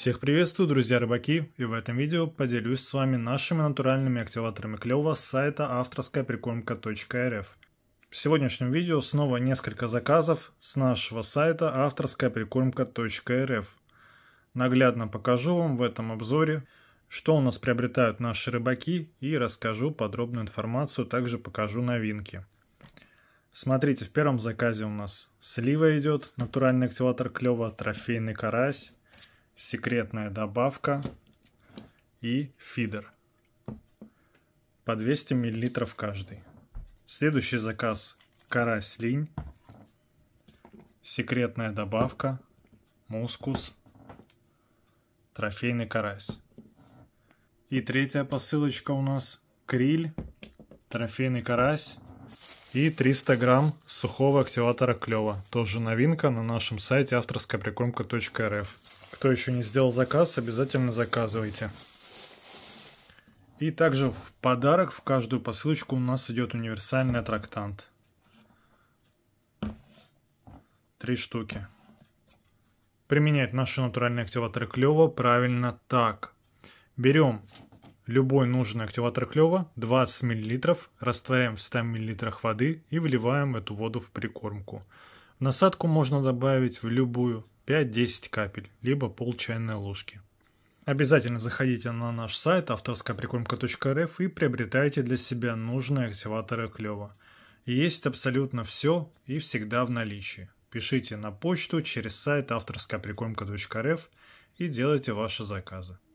Всех приветствую, друзья рыбаки, и в этом видео поделюсь с вами нашими натуральными активаторами клёва с сайта авторская прикормка.рф. В сегодняшнем видео снова несколько заказов с нашего сайта авторская прикормка.рф. Наглядно покажу вам в этом обзоре, что у нас приобретают наши рыбаки и расскажу подробную информацию, также покажу новинки. Смотрите, в первом заказе у нас слива идет, натуральный активатор клёва, трофейный карась, секретная добавка и фидер. По 200 мл каждый. Следующий заказ карась-линь, секретная добавка, мускус, трофейный карась. И третья посылочка у нас криль, трофейный карась и 300 грамм сухого активатора клёва, Тоже новинка на нашем сайте авторская прикормка.рф. Кто еще не сделал заказ, обязательно заказывайте. И также в подарок в каждую посылочку у нас идет универсальный аттрактант. Три штуки. Применять наши натуральные активаторы клёва правильно так. Берем любой нужный активатор клёва 20 мл, растворяем в 100 мл воды и вливаем эту воду в прикормку. насадку можно добавить в любую 5-10 капель, либо пол чайной ложки. Обязательно заходите на наш сайт авторскаяприкормка.рф и приобретайте для себя нужные активаторы клёва. Есть абсолютно все и всегда в наличии. Пишите на почту через сайт авторскаяприкормка.рф и делайте ваши заказы.